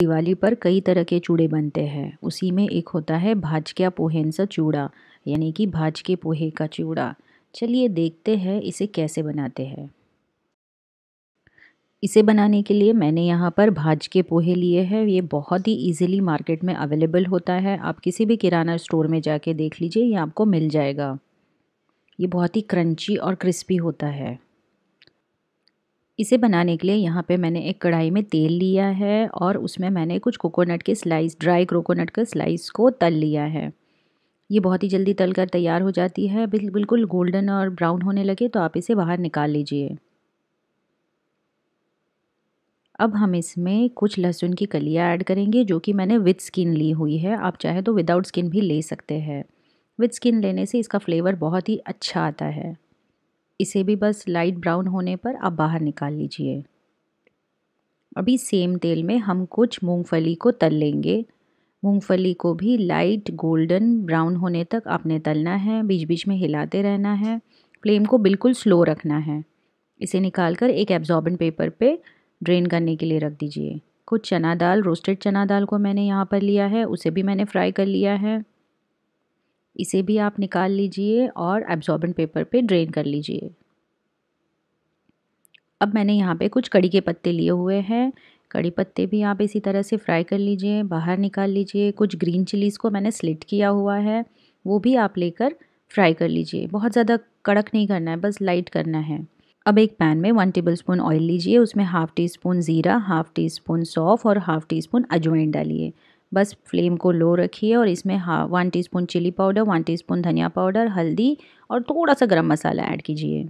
दिवाली पर कई तरह के चूड़े बनते हैं उसी में एक होता है भाजक्या पोहेन सा चूड़ा यानी कि भाज के पोहे का चूड़ा चलिए देखते हैं इसे कैसे बनाते हैं इसे बनाने के लिए मैंने यहाँ पर भाज के पोहे लिए हैं ये बहुत ही इजीली मार्केट में अवेलेबल होता है आप किसी भी किराना स्टोर में जाके देख लीजिए ये आपको मिल जाएगा ये बहुत ही क्रंची और क्रिस्पी होता है इसे बनाने के लिए यहाँ पे मैंने एक कढ़ाई में तेल लिया है और उसमें मैंने कुछ कोकोनट के स्लाइस ड्राई कोकोनट के स्लाइस को तल लिया है ये बहुत ही जल्दी तल कर तैयार हो जाती है बिल्कुल गोल्डन और ब्राउन होने लगे तो आप इसे बाहर निकाल लीजिए अब हम इसमें कुछ लहसुन की कलियाँ ऐड करेंगे जो कि मैंने विथ स्किन ली हुई है आप चाहे तो विदाउट स्किन भी ले सकते हैं विथ स्किन लेने से इसका फ्लेवर बहुत ही अच्छा आता है इसे भी बस लाइट ब्राउन होने पर आप बाहर निकाल लीजिए अभी सेम तेल में हम कुछ मूंगफली को तल लेंगे मूंगफली को भी लाइट गोल्डन ब्राउन होने तक आपने तलना है बीच बीच में हिलाते रहना है फ्लेम को बिल्कुल स्लो रखना है इसे निकाल कर एक एब्जॉर्बेंट पेपर पे ड्रेन करने के लिए रख दीजिए कुछ चना दाल रोस्टेड चना दाल को मैंने यहाँ पर लिया है उसे भी मैंने फ्राई कर लिया है इसे भी आप निकाल लीजिए और एब्जॉर्बेंट पेपर पे ड्रेन कर लीजिए अब मैंने यहाँ पे कुछ कड़ी के पत्ते लिए हुए हैं कड़ी पत्ते भी आप इसी तरह से फ्राई कर लीजिए बाहर निकाल लीजिए कुछ ग्रीन चिलीज़ को मैंने स्लिट किया हुआ है वो भी आप लेकर फ्राई कर लीजिए बहुत ज़्यादा कड़क नहीं करना है बस लाइट करना है अब एक पैन में वन टेबल स्पून ऑयल लीजिए उसमें हाफ़ टी स्पून ज़ीरा हाफ़ टी स्पून सौफ़ और हाफ़ टी स्पून अजवाइन डालिए बस फ्लेम को लो रखिए और इसमें हा one teaspoon chilli powder one teaspoon धनिया पाउडर हल्दी और थोड़ा सा गरम मसाला ऐड कीजिए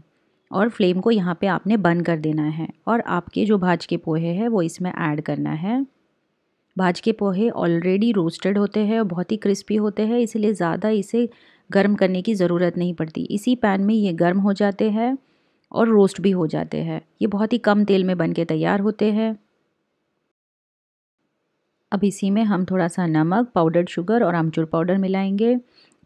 और फ्लेम को यहाँ पे आपने बंद कर देना है और आपके जो भाज के पोहे हैं वो इसमें ऐड करना है भाज के पोहे ऑलरेडी रोस्टेड होते हैं और बहुत ही क्रिस्पी होते हैं इसलिए ज़्यादा इसे गर्म करने की ज़रूरत नहीं पड़ती इसी पैन में ये गर्म हो जाते हैं और रोस्ट भी हो जाते हैं ये बहुत ही कम तेल में बन के तैयार होते हैं अब इसी में हम थोड़ा सा नमक पाउडर्ड शुगर और आमचूर पाउडर मिलाएंगे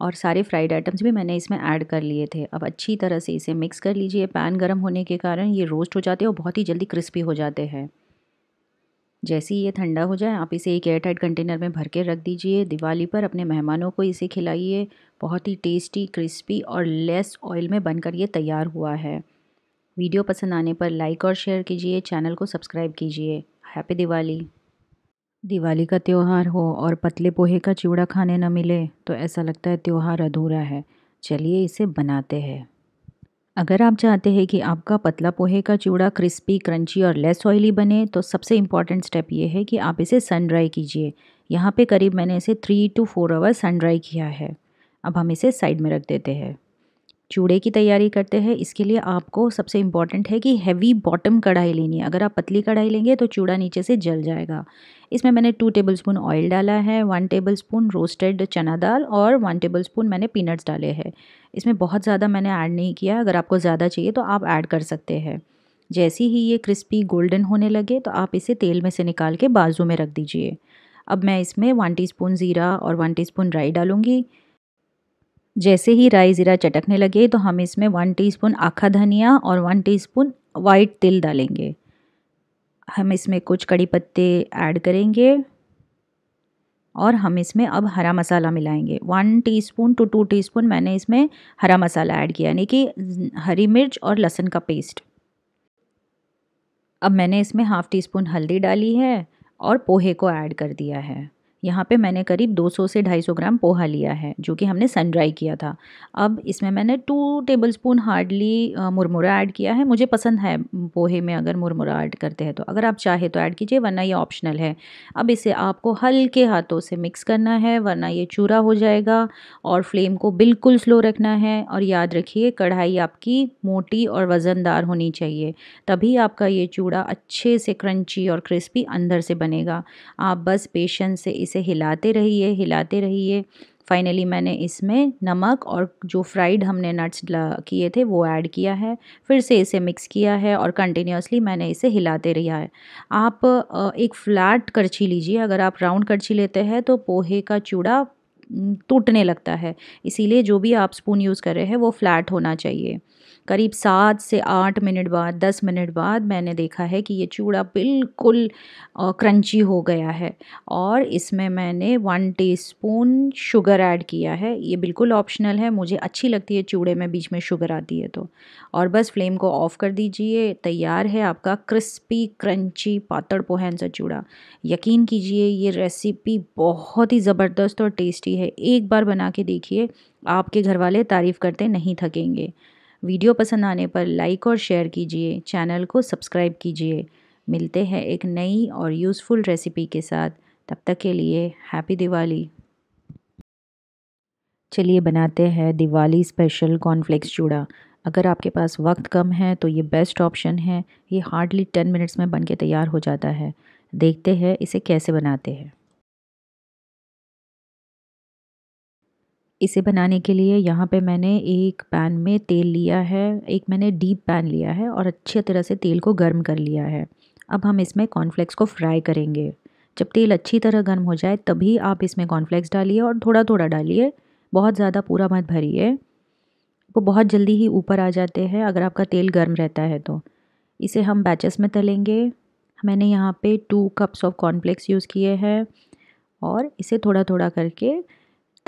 और सारे फ्राइड आइटम्स भी मैंने इसमें ऐड कर लिए थे अब अच्छी तरह से इसे मिक्स कर लीजिए पैन गर्म होने के कारण ये रोस्ट हो जाते हैं और बहुत ही जल्दी क्रिस्पी हो जाते हैं जैसे ही ये ठंडा हो जाए आप इसे एक एयरटाइट कंटेनर में भर के रख दीजिए दिवाली पर अपने मेहमानों को इसे खिलाइए बहुत ही टेस्टी क्रिस्पी और लेस ऑयल में बनकर ये तैयार हुआ है वीडियो पसंद आने पर लाइक और शेयर कीजिए चैनल को सब्सक्राइब कीजिए हैप्पी दिवाली दिवाली का त्यौहार हो और पतले पोहे का चिवड़ा खाने न मिले तो ऐसा लगता है त्यौहार अधूरा है चलिए इसे बनाते हैं अगर आप चाहते हैं कि आपका पतला पोहे का चिवड़ा क्रिस्पी क्रंची और लेस ऑयली बने तो सबसे इम्पॉर्टेंट स्टेप ये है कि आप इसे सन ड्राई कीजिए यहाँ पे करीब मैंने इसे three to four hour sun dry किया है अब हम इसे साइड में रख देते हैं चूड़े की तैयारी करते हैं इसके लिए आपको सबसे इम्पॉर्टेंट है कि हैवी बॉटम कढ़ाई लेनी है अगर आप पतली कढ़ाई लेंगे तो चूड़ा नीचे से जल जाएगा इसमें मैंने टू टेबल स्पून ऑयल डाला है वन टेबल स्पून रोस्टेड चना दाल और वन टेबल स्पून मैंने पीनट्स डाले हैं इसमें बहुत ज़्यादा मैंने ऐड नहीं किया अगर आपको ज़्यादा चाहिए तो आप ऐड कर सकते हैं जैसे ही ये क्रिस्पी गोल्डन होने लगे तो आप इसे तेल में से निकाल के बाजू में रख दीजिए अब मैं इसमें वन टी ज़ीरा और वन स्पून राई डालूँगी जैसे ही राई ज़ीरा चटकने लगे तो हम इसमें वन टीस्पून आखा धनिया और वन टीस्पून वाइट तिल डालेंगे हम इसमें कुछ कड़ी पत्ते ऐड करेंगे और हम इसमें अब हरा मसाला मिलाएंगे one teaspoon to two teaspoon मैंने इसमें हरा मसाला ऐड किया यानी कि हरी मिर्च और लहसुन का पेस्ट अब मैंने इसमें हाफ़ टी स्पून हल्दी डाली है और पोहे को ऐड कर दिया है यहाँ पे मैंने करीब 200 से 250 ग्राम पोहा लिया है जो कि हमने सन ड्राई किया था अब इसमें मैंने टू टेबल स्पून हार्डली मुरमुरा ऐड किया है मुझे पसंद है पोहे में अगर मुरमुरा ऐड करते हैं तो अगर आप चाहे तो ऐड कीजिए वरना ये ऑप्शनल है अब इसे आपको हल्के हाथों से मिक्स करना है वरना ये चूरा हो जाएगा और फ्लेम को बिल्कुल स्लो रखना है और याद रखिए कढ़ाई आपकी मोटी और वज़नदार होनी चाहिए तभी आपका ये चूड़ा अच्छे से क्रंची और क्रिस्पी अंदर से बनेगा आप बस पेशेंस से इसे ऐसे हिलाते रहिए हिलाते रहिए फाइनली मैंने इसमें नमक और जो फ्राइड हमने नट्स किए थे वो ऐड किया है फिर से इसे मिक्स किया है और कंटिन्यूसली मैंने इसे हिलाते रहा है आप एक फ्लैट करछी लीजिए अगर आप राउंड करछी लेते हैं तो पोहे का चूड़ा टूटने लगता है इसीलिए जो भी आप स्पून यूज़ कर रहे हैं वो फ्लैट होना चाहिए करीब सात से आठ मिनट बाद दस मिनट बाद मैंने देखा है कि ये चूड़ा बिल्कुल क्रंची हो गया है और इसमें मैंने वन टीस्पून शुगर ऐड किया है ये बिल्कुल ऑप्शनल है मुझे अच्छी लगती है चूड़े में बीच में शुगर आती है तो और बस फ्लेम को ऑफ़ कर दीजिए तैयार है आपका क्रिस्पी क्रंची पातड़ पोहन सा चूड़ा यकीन कीजिए ये रेसिपी बहुत ही ज़बरदस्त और टेस्टी है एक बार बना के देखिए आपके घर वाले तारीफ़ करते नहीं थकेंगे वीडियो पसंद आने पर लाइक और शेयर कीजिए चैनल को सब्सक्राइब कीजिए मिलते हैं एक नई और यूज़फुल रेसिपी के साथ तब तक के लिए हैप्पी दिवाली चलिए बनाते हैं दिवाली स्पेशल कॉर्नफ्लेक्स चूड़ा अगर आपके पास वक्त कम है तो ये बेस्ट ऑप्शन है ये हार्डली टेन मिनट्स में बन के तैयार हो जाता है देखते हैं इसे कैसे बनाते हैं इसे बनाने के लिए यहाँ पे मैंने एक पैन में तेल लिया है एक मैंने डीप पैन लिया है और अच्छे तरह से तेल को गर्म कर लिया है अब हम इसमें कॉर्नफ्लेक्स को फ्राई करेंगे जब तेल अच्छी तरह गर्म हो जाए तभी आप इसमें कॉर्नफ्लेक्स डालिए और थोड़ा थोड़ा डालिए बहुत ज़्यादा पूरा मत भरिए वो बहुत जल्दी ही ऊपर आ जाते हैं अगर आपका तेल गर्म रहता है तो इसे हम बैचेस में तलेंगे मैंने यहाँ पे two cups of cornflakes use किए हैं और इसे थोड़ा थोड़ा करके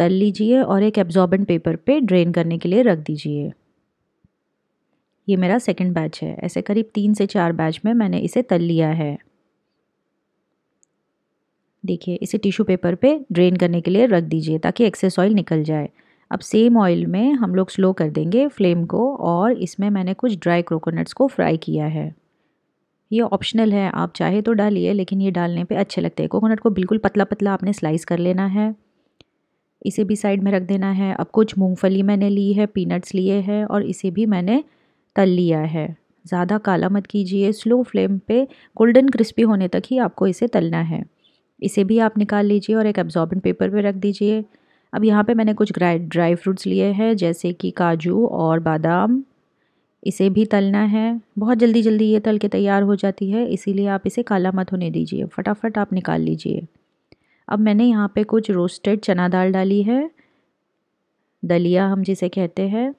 तल लीजिए और एक एब्जॉर्बेंट पेपर पे ड्रेन करने के लिए रख दीजिए ये मेरा सेकंड बैच है ऐसे करीब तीन से चार बैच में मैंने इसे तल लिया है देखिए इसे टिश्यू पेपर पे ड्रेन करने के लिए रख दीजिए ताकि एक्सेस ऑयल निकल जाए अब सेम ऑयल में हम लोग स्लो कर देंगे फ्लेम को और इसमें मैंने कुछ ड्राई क्रोकोनट्स को फ्राई किया है ये ऑप्शनल है आप चाहे तो डालिए लेकिन ये डालने पे अच्छे लगते हैं कोकोनट को बिल्कुल पतला पतला आपने स्लाइस कर लेना है इसे भी साइड में रख देना है अब कुछ मूंगफली मैंने ली है पीनट्स लिए हैं और इसे भी मैंने तल लिया है ज़्यादा काला मत कीजिए स्लो फ्लेम पे गोल्डन क्रिस्पी होने तक ही आपको इसे तलना है इसे भी आप निकाल लीजिए और एक एब्जॉर्बेंट पेपर पे रख दीजिए अब यहाँ पर मैंने कुछ ड्राई फ्रूट्स लिए हैं जैसे कि काजू और बादाम इसे भी तलना है बहुत जल्दी जल्दी ये तल के तैयार हो जाती है इसीलिए आप इसे काला मत होने दीजिए फटाफट आप निकाल लीजिए अब मैंने यहाँ पे कुछ रोस्टेड चना दाल डाली है दलिया हम जिसे कहते हैं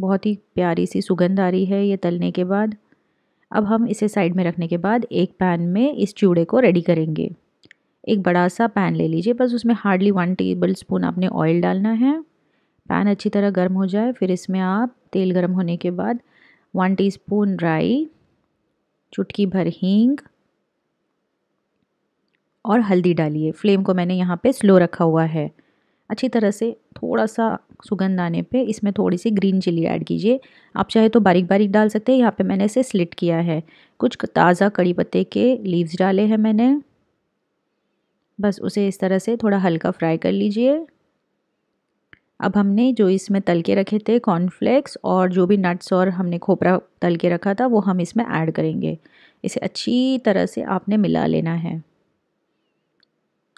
बहुत ही प्यारी सी सुगंध आ रही है ये तलने के बाद अब हम इसे साइड में रखने के बाद एक पैन में इस चूड़े को रेडी करेंगे एक बड़ा सा पैन ले लीजिए बस उसमें हार्डली वन टेबल स्पून आपने ऑयल डालना है पैन अच्छी तरह गर्म हो जाए फिर इसमें आप तेल गर्म होने के बाद वन टीस्पून राई चुटकी भर हींग और हल्दी डालिए फ्लेम को मैंने यहाँ पे स्लो रखा हुआ है अच्छी तरह से थोड़ा सा सुगंध आने पे इसमें थोड़ी सी ग्रीन चिली ऐड कीजिए आप चाहे तो बारीक बारीक डाल सकते हैं यहाँ पे मैंने इसे स्लिट किया है कुछ ताज़ा कड़ी पत्ते के लीव्स डाले हैं मैंने बस उसे इस तरह से थोड़ा हल्का फ्राई कर लीजिए अब हमने जो इसमें तल के रखे थे कॉर्नफ्लेक्स और जो भी नट्स और हमने खोपरा तल के रखा था वो हम इसमें ऐड करेंगे इसे अच्छी तरह से आपने मिला लेना है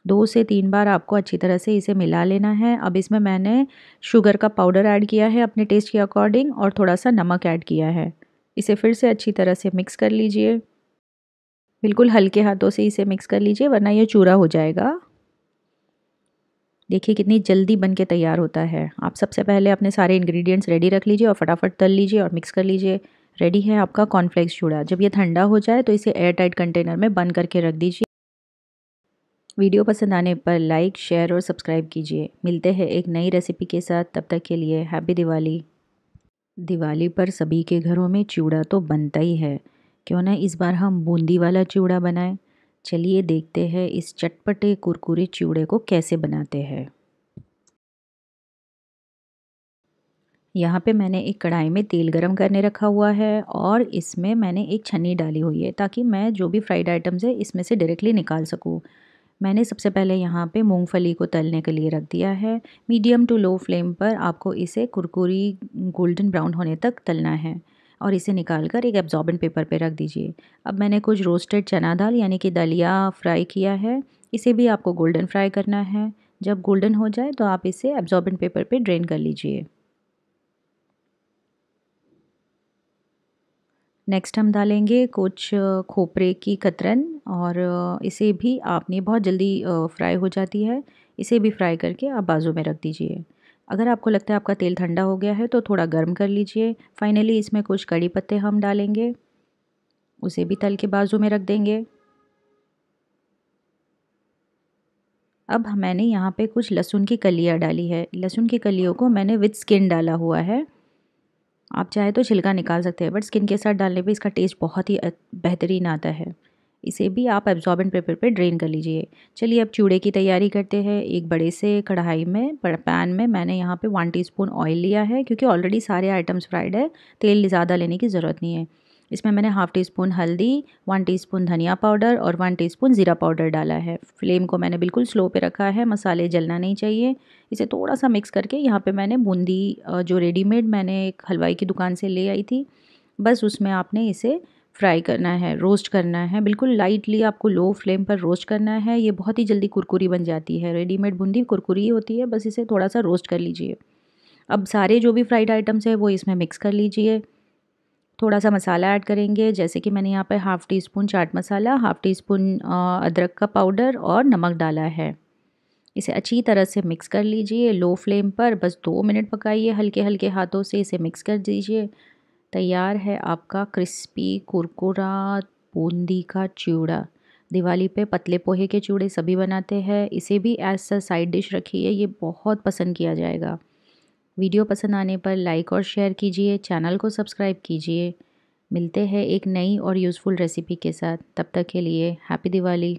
दो से तीन बार आपको अच्छी तरह से इसे मिला लेना है अब इसमें मैंने शुगर का पाउडर ऐड किया है अपने टेस्ट के अकॉर्डिंग और थोड़ा सा नमक ऐड किया है इसे फिर से अच्छी तरह से मिक्स कर लीजिए बिल्कुल हल्के हाथों से इसे मिक्स कर लीजिए वरना यह चूरा हो जाएगा देखिए कितनी जल्दी बन के तैयार होता है आप सबसे पहले अपने सारे इंग्रेडिएंट्स रेडी रख लीजिए और फटाफट तल लीजिए और मिक्स कर लीजिए रेडी है आपका कॉर्नफ्लेक्स चूड़ा जब यह ठंडा हो जाए तो इसे एयर टाइट कंटेनर में बंद करके रख दीजिए वीडियो पसंद आने पर लाइक शेयर और सब्सक्राइब कीजिए मिलते हैं एक नई रेसिपी के साथ तब तक के लिए हैप्पी दिवाली दिवाली पर सभी के घरों में चूड़ा तो बनता ही है क्यों ना इस बार हम बूंदी वाला चूड़ा बनाएं चलिए देखते हैं इस चटपटे कुरकुरे चूड़े को कैसे बनाते हैं यहाँ पे मैंने एक कढ़ाई में तेल गरम करने रखा हुआ है और इसमें मैंने एक छन्नी डाली हुई है ताकि मैं जो भी फ्राइड आइटम्स है इसमें से डायरेक्टली निकाल सकूँ मैंने सबसे पहले यहाँ पे मूंगफली को तलने के लिए रख दिया है मीडियम टू लो फ्लेम पर आपको इसे कुरकुरी गोल्डन ब्राउन होने तक तलना है और इसे निकाल कर एक एब्जॉर्बेंट पेपर पे रख दीजिए अब मैंने कुछ रोस्टेड चना दाल यानी कि दलिया फ्राई किया है इसे भी आपको गोल्डन फ्राई करना है जब गोल्डन हो जाए तो आप इसे एब्जॉर्बेंट पेपर पे ड्रेन कर लीजिए नेक्स्ट हम डालेंगे कुछ खोपरे की कतरन और इसे भी आपने बहुत जल्दी फ्राई हो जाती है इसे भी फ्राई करके आप बाजू में रख दीजिए अगर आपको लगता है आपका तेल ठंडा हो गया है तो थोड़ा गर्म कर लीजिए फाइनली इसमें कुछ कड़ी पत्ते हम डालेंगे उसे भी तल के बाजू में रख देंगे अब मैंने यहाँ पे कुछ लहसुन की कलियाँ डाली है लहसुन की कलियों को मैंने विथ स्किन डाला हुआ है आप चाहे तो छिलका निकाल सकते हैं बट स्किन के साथ डालने पे इसका टेस्ट बहुत ही बेहतरीन आता है इसे भी आप एब्जॉर्बेंट पेपर पे ड्रेन कर लीजिए चलिए अब चूड़े की तैयारी करते हैं एक बड़े से कढ़ाई में पैन में मैंने यहाँ पे वन टीस्पून ऑयल लिया है क्योंकि ऑलरेडी सारे आइटम्स फ्राइड है तेल ज़्यादा लेने की ज़रूरत नहीं है इसमें मैंने हाफ़ टी स्पून हल्दी वन टीस्पून धनिया पाउडर और वन टीस्पून ज़ीरा पाउडर डाला है फ्लेम को मैंने बिल्कुल स्लो पे रखा है मसाले जलना नहीं चाहिए इसे थोड़ा सा मिक्स करके यहाँ पे मैंने बूंदी जो रेडीमेड मैंने एक हलवाई की दुकान से ले आई थी बस उसमें आपने इसे फ्राई करना है रोस्ट करना है बिल्कुल लाइटली आपको लो फ्लेम पर रोस्ट करना है ये बहुत ही जल्दी कुरकुरी बन जाती है रेडीमेड बूंदी कुरकुरी होती है बस इसे थोड़ा सा रोस्ट कर लीजिए अब सारे जो भी फ्राइड आइटम्स हैं वो इसमें मिक्स कर लीजिए थोड़ा सा मसाला ऐड करेंगे जैसे कि मैंने यहाँ पर हाफ़ टी स्पून चाट मसाला हाफ़ टी स्पून अदरक का पाउडर और नमक डाला है इसे अच्छी तरह से मिक्स कर लीजिए लो फ्लेम पर बस दो मिनट पकाइए हल्के हल्के हाथों से इसे मिक्स कर दीजिए तैयार है आपका क्रिस्पी कुरकुरा बूंदी का चूड़ा दिवाली पे पतले पोहे के चूड़े सभी बनाते हैं इसे भी ऐसा साइड डिश रखिए ये बहुत पसंद किया जाएगा वीडियो पसंद आने पर लाइक और शेयर कीजिए चैनल को सब्सक्राइब कीजिए मिलते हैं एक नई और यूज़फुल रेसिपी के साथ तब तक के लिए हैप्पी दिवाली